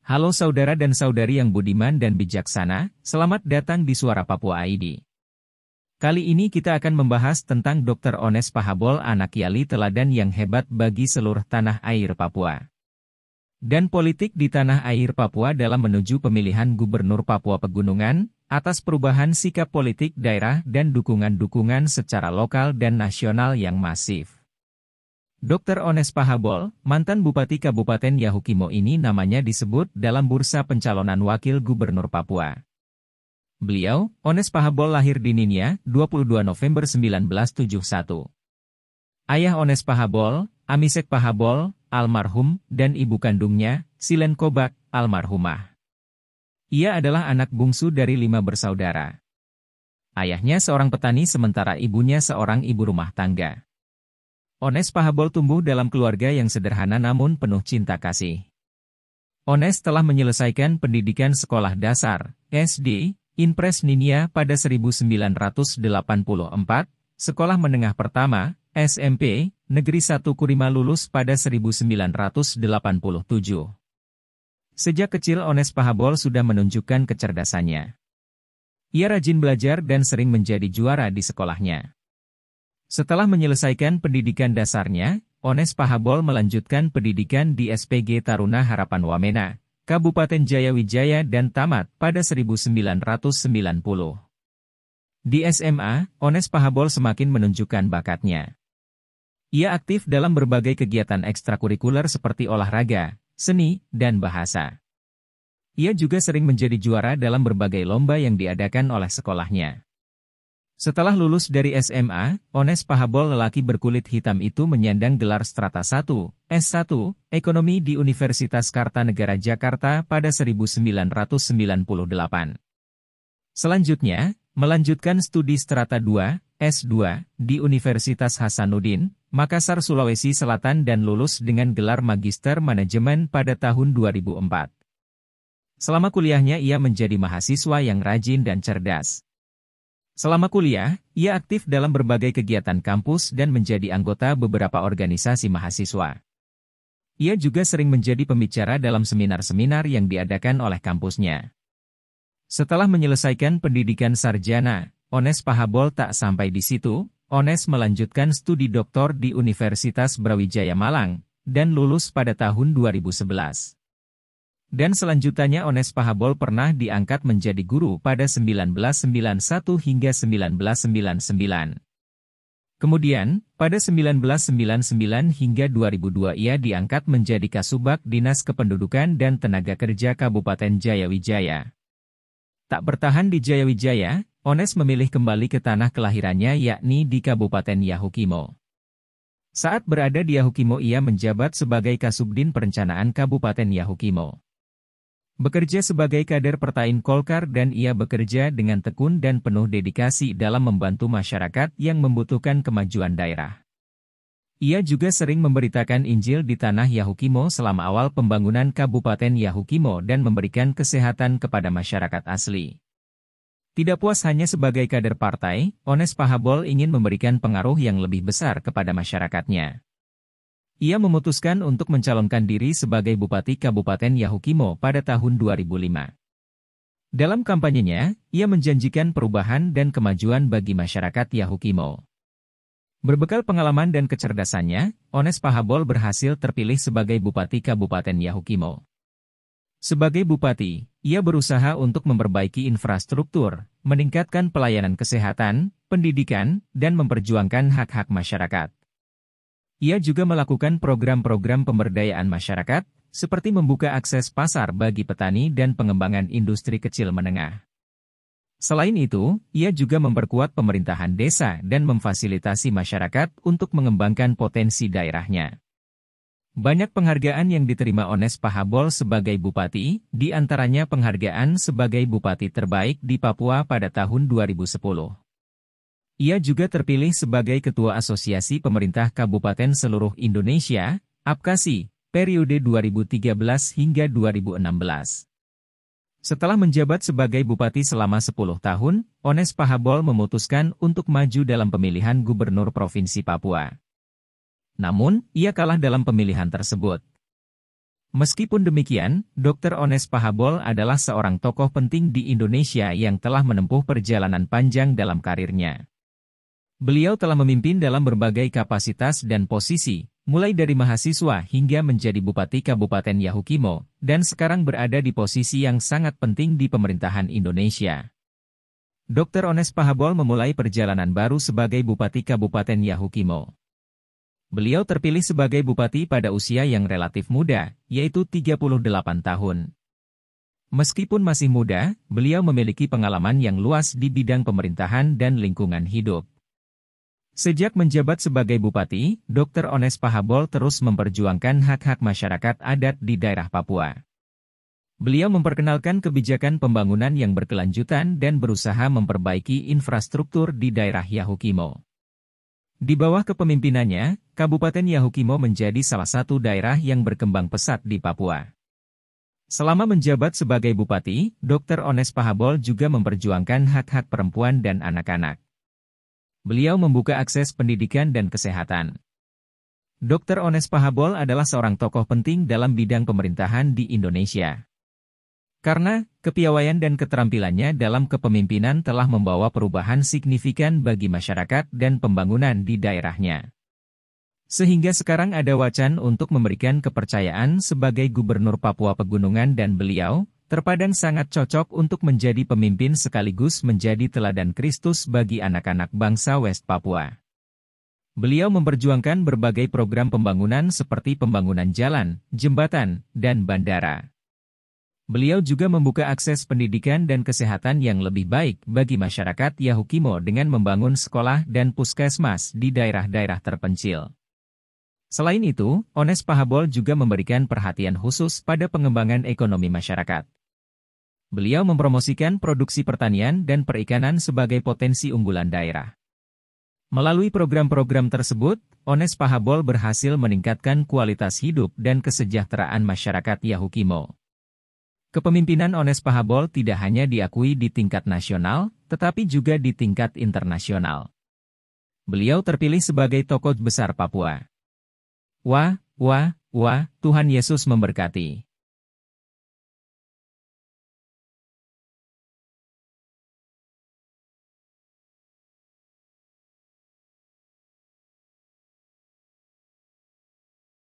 Halo saudara dan saudari yang budiman dan bijaksana, selamat datang di Suara Papua ID. Kali ini kita akan membahas tentang Dr. Ones Pahabol anak Yali teladan yang hebat bagi seluruh tanah air Papua. Dan politik di tanah air Papua dalam menuju pemilihan Gubernur Papua Pegunungan, atas perubahan sikap politik daerah dan dukungan-dukungan secara lokal dan nasional yang masif. Dr. Ones Pahabol, mantan Bupati Kabupaten Yahukimo ini namanya disebut dalam bursa pencalonan Wakil Gubernur Papua. Beliau, Ones Pahabol lahir di Ninia, 22 November 1971. Ayah Ones Pahabol, Amisek Pahabol, almarhum, dan ibu kandungnya, Silen Kobak, almarhumah. Ia adalah anak bungsu dari lima bersaudara. Ayahnya seorang petani sementara ibunya seorang ibu rumah tangga. Ones Pahabol tumbuh dalam keluarga yang sederhana namun penuh cinta kasih. Ones telah menyelesaikan pendidikan sekolah dasar, SD, Impres Ninia pada 1984, sekolah menengah pertama, SMP, Negeri 1 Kurima lulus pada 1987. Sejak kecil Ones Pahabol sudah menunjukkan kecerdasannya. Ia rajin belajar dan sering menjadi juara di sekolahnya. Setelah menyelesaikan pendidikan dasarnya, Ones Pahabol melanjutkan pendidikan di SPG Taruna Harapan Wamena, Kabupaten Jayawijaya dan tamat pada 1990. Di SMA, Ones Pahabol semakin menunjukkan bakatnya. Ia aktif dalam berbagai kegiatan ekstrakurikuler seperti olahraga, seni, dan bahasa. Ia juga sering menjadi juara dalam berbagai lomba yang diadakan oleh sekolahnya. Setelah lulus dari SMA, Ones Pahabol lelaki berkulit hitam itu menyandang gelar strata 1, S1, Ekonomi di Universitas Kartanegara Jakarta pada 1998. Selanjutnya, melanjutkan studi strata 2, S2, di Universitas Hasanuddin, Makassar Sulawesi Selatan dan lulus dengan gelar Magister Manajemen pada tahun 2004. Selama kuliahnya ia menjadi mahasiswa yang rajin dan cerdas. Selama kuliah, ia aktif dalam berbagai kegiatan kampus dan menjadi anggota beberapa organisasi mahasiswa. Ia juga sering menjadi pembicara dalam seminar-seminar yang diadakan oleh kampusnya. Setelah menyelesaikan pendidikan sarjana, Ones Pahabol tak sampai di situ, Ones melanjutkan studi doktor di Universitas Brawijaya Malang, dan lulus pada tahun 2011. Dan selanjutnya Ones Pahabol pernah diangkat menjadi guru pada 1991 hingga 1999. Kemudian, pada 1999 hingga 2002 ia diangkat menjadi Kasubag Dinas Kependudukan dan Tenaga Kerja Kabupaten Jayawijaya. Tak bertahan di Jayawijaya, Ones memilih kembali ke tanah kelahirannya yakni di Kabupaten Yahukimo. Saat berada di Yahukimo ia menjabat sebagai Kasubdin Perencanaan Kabupaten Yahukimo. Bekerja sebagai kader Pertain Kolkar dan ia bekerja dengan tekun dan penuh dedikasi dalam membantu masyarakat yang membutuhkan kemajuan daerah. Ia juga sering memberitakan Injil di tanah Yahukimo selama awal pembangunan Kabupaten Yahukimo dan memberikan kesehatan kepada masyarakat asli. Tidak puas hanya sebagai kader partai, Ones Pahabol ingin memberikan pengaruh yang lebih besar kepada masyarakatnya. Ia memutuskan untuk mencalonkan diri sebagai Bupati Kabupaten Yahukimo pada tahun 2005. Dalam kampanyenya, ia menjanjikan perubahan dan kemajuan bagi masyarakat Yahukimo. Berbekal pengalaman dan kecerdasannya, Ones Pahabol berhasil terpilih sebagai Bupati Kabupaten Yahukimo. Sebagai bupati, ia berusaha untuk memperbaiki infrastruktur, meningkatkan pelayanan kesehatan, pendidikan, dan memperjuangkan hak-hak masyarakat. Ia juga melakukan program-program pemberdayaan masyarakat, seperti membuka akses pasar bagi petani dan pengembangan industri kecil menengah. Selain itu, ia juga memperkuat pemerintahan desa dan memfasilitasi masyarakat untuk mengembangkan potensi daerahnya. Banyak penghargaan yang diterima Ones Pahabol sebagai bupati, di antaranya penghargaan sebagai bupati terbaik di Papua pada tahun 2010. Ia juga terpilih sebagai Ketua Asosiasi Pemerintah Kabupaten Seluruh Indonesia, APKASI, periode 2013 hingga 2016. Setelah menjabat sebagai bupati selama 10 tahun, Ones Pahabol memutuskan untuk maju dalam pemilihan gubernur Provinsi Papua. Namun, ia kalah dalam pemilihan tersebut. Meskipun demikian, Dr. Ones Pahabol adalah seorang tokoh penting di Indonesia yang telah menempuh perjalanan panjang dalam karirnya. Beliau telah memimpin dalam berbagai kapasitas dan posisi, mulai dari mahasiswa hingga menjadi Bupati Kabupaten Yahukimo, dan sekarang berada di posisi yang sangat penting di pemerintahan Indonesia. Dr. Ones Pahabol memulai perjalanan baru sebagai Bupati Kabupaten Yahukimo. Beliau terpilih sebagai bupati pada usia yang relatif muda, yaitu 38 tahun. Meskipun masih muda, beliau memiliki pengalaman yang luas di bidang pemerintahan dan lingkungan hidup. Sejak menjabat sebagai bupati, Dr. Ones Pahabol terus memperjuangkan hak-hak masyarakat adat di daerah Papua. Beliau memperkenalkan kebijakan pembangunan yang berkelanjutan dan berusaha memperbaiki infrastruktur di daerah Yahukimo. Di bawah kepemimpinannya, Kabupaten Yahukimo menjadi salah satu daerah yang berkembang pesat di Papua. Selama menjabat sebagai bupati, Dr. Ones Pahabol juga memperjuangkan hak-hak perempuan dan anak-anak beliau membuka akses pendidikan dan kesehatan. Dr. Ones Pahabol adalah seorang tokoh penting dalam bidang pemerintahan di Indonesia. Karena kepiawaian dan keterampilannya dalam kepemimpinan telah membawa perubahan signifikan bagi masyarakat dan pembangunan di daerahnya. Sehingga sekarang ada wacan untuk memberikan kepercayaan sebagai Gubernur Papua Pegunungan dan beliau, terpadang sangat cocok untuk menjadi pemimpin sekaligus menjadi teladan Kristus bagi anak-anak bangsa West Papua. Beliau memperjuangkan berbagai program pembangunan seperti pembangunan jalan, jembatan, dan bandara. Beliau juga membuka akses pendidikan dan kesehatan yang lebih baik bagi masyarakat Yahukimo dengan membangun sekolah dan puskesmas di daerah-daerah terpencil. Selain itu, Ones Pahabol juga memberikan perhatian khusus pada pengembangan ekonomi masyarakat. Beliau mempromosikan produksi pertanian dan perikanan sebagai potensi unggulan daerah. Melalui program-program tersebut, Ones Pahabol berhasil meningkatkan kualitas hidup dan kesejahteraan masyarakat Yahukimo. Kepemimpinan Ones Pahabol tidak hanya diakui di tingkat nasional, tetapi juga di tingkat internasional. Beliau terpilih sebagai tokoh besar Papua. Wah, wah, wah, Tuhan Yesus memberkati.